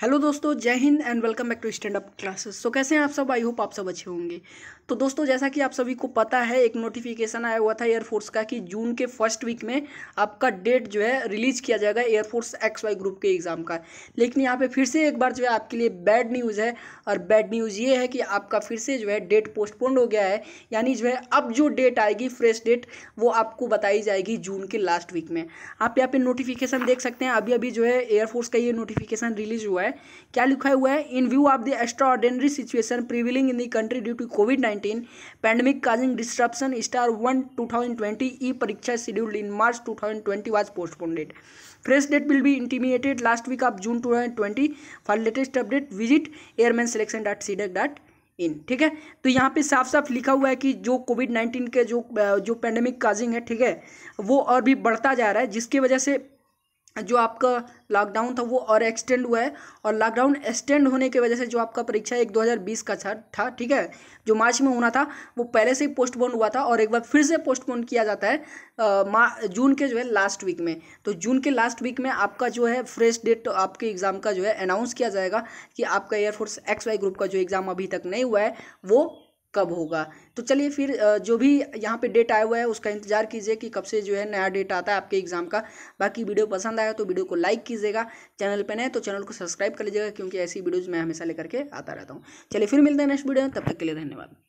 hello दोस्तों जय हिंद and welcome back to stand up classes so कैसे हैं आप सब आई होप आप सब अच्छे होंगे तो दोस्तों जैसा कि आप सभी को पता है एक नोटिफिकेशन आया हुआ था एयरफोर्स का कि जून के फर्स्ट वीक में आपका डेट जो है रिलीज किया जाएगा एयरफोर्स एक्स वाई ग्रुप के एग्ज़ाम का लेकिन यहाँ पर फिर से एक बार जो है आपके लिए बैड न्यूज़ है और बैड न्यूज़ ये है कि आपका फिर से जो है डेट पोस्टपोन्ड हो गया है यानी जो है अब जो डेट आएगी फ्रेश डेट वो आपको बताई जाएगी जून के लास्ट वीक में आप यहाँ पर नोटिफिकेशन देख सकते हैं अभी अभी जो है एयरफोर्स का ये नोटिफिकेशन रिलीज हुआ है है क्या लिखा हुआ है in view of the extraordinary situation prevailing in the country due to COVID nineteen pandemic causing disruption star one two thousand twenty E परीक्षा scheduled in March two thousand twenty was postponed fresh date will be intimated last week of June two thousand twenty for latest update visit airmen selection dot C dot in ठीक है तो यहाँ पे साफ साफ लिखा हुआ है कि जो कोविड नाइन्टीन के जो जो पैंडेमिक काजिंग है ठीक है वो और भी बढ़ता जा रहा है जिसकी वजह से जो आपका लॉकडाउन था वो और एक्सटेंड हुआ है और लॉकडाउन एक्सटेंड होने की वजह से जो आपका परीक्षा एक 2020 का था ठीक है जो मार्च में होना था वो पहले से ही पोस्टपोन हुआ था और एक बार फिर से पोस्टपोन किया जाता है आ, जून के जो है लास्ट वीक में तो जून के लास्ट वीक में आपका जो है फ्रेश डेट आपके एग्ज़ाम का जो है अनाउंस किया जाएगा कि आपका एयरफोर्स एक्स वाई ग्रुप का जो एग्ज़ाम अभी तक नहीं हुआ है वो कब होगा तो चलिए फिर जो भी यहाँ पे डेट आया हुआ है उसका इंतजार कीजिए कि कब से जो है नया डेट आता है आपके एग्जाम का बाकी वीडियो पसंद आया तो वीडियो को लाइक कीजिएगा चैनल पर नए तो चैनल को सब्सक्राइब कर लीजिएगा क्योंकि ऐसी वीडियोज़ मैं हमेशा लेकर के आता रहता हूँ चलिए फिर मिलते हैं नेक्स्ट वीडियो में तब तक के लिए धन्यवाद